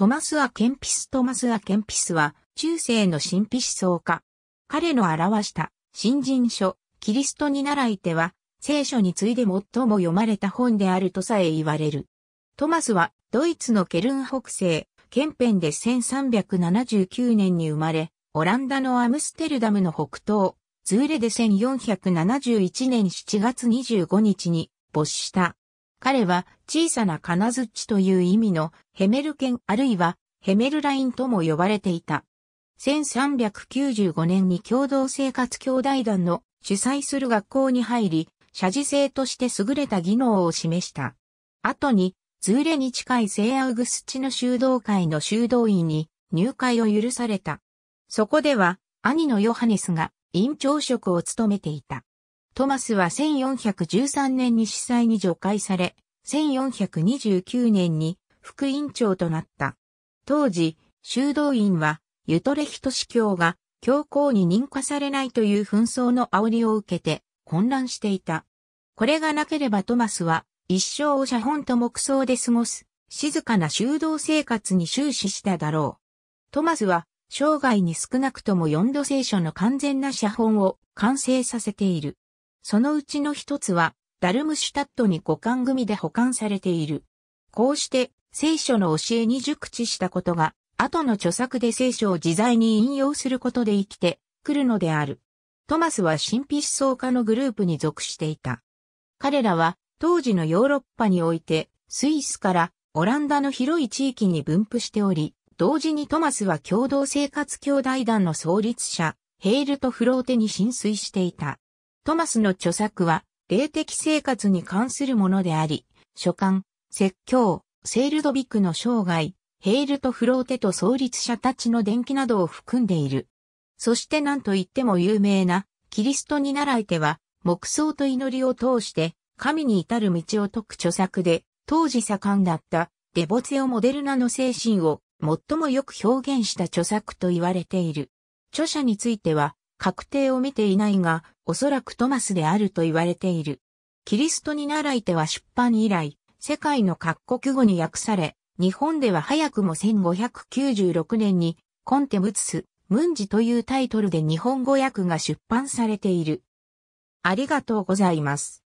トマス・ア・ケンピス・トマス・ア・ケンピスは、中世の神秘思想家。彼の表した、新人書、キリストに習いては、聖書に次いで最も読まれた本であるとさえ言われる。トマスは、ドイツのケルン北西、ケンペンで1379年に生まれ、オランダのアムステルダムの北東、ズーレで1471年7月25日に没した。彼は小さな金づちという意味のヘメル剣あるいはヘメルラインとも呼ばれていた。1395年に共同生活兄弟団の主催する学校に入り、社事制として優れた技能を示した。後に、ズーレに近い聖アウグスチの修道会の修道院に入会を許された。そこでは、兄のヨハネスが院長職を務めていた。トマスは1413年に司祭に除会され、1429年に副院長となった。当時、修道院は、ユトレヒト司教が教皇に認可されないという紛争の煽りを受けて混乱していた。これがなければトマスは一生を写本と黙想で過ごす静かな修道生活に終始しただろう。トマスは生涯に少なくとも4度聖書の完全な写本を完成させている。そのうちの一つは、ダルムシュタットに五感組で保管されている。こうして、聖書の教えに熟知したことが、後の著作で聖書を自在に引用することで生きてくるのである。トマスは神秘思想家のグループに属していた。彼らは当時のヨーロッパにおいてスイスからオランダの広い地域に分布しており、同時にトマスは共同生活兄弟団の創立者、ヘールとフローテに浸水していた。トマスの著作は、霊的生活に関するものであり、書簡、説教、セールドビックの生涯、ヘイルとフローテと創立者たちの伝記などを含んでいる。そして何と言っても有名な、キリストに習いては、黙想と祈りを通して、神に至る道を説く著作で、当時盛んだった、デボツェオ・モデルナの精神を最もよく表現した著作と言われている。著者については、確定を見ていないが、おそらくトマスであると言われている。キリストに習いては出版以来、世界の各国語に訳され、日本では早くも1596年に、コンテムツス、ムンジというタイトルで日本語訳が出版されている。ありがとうございます。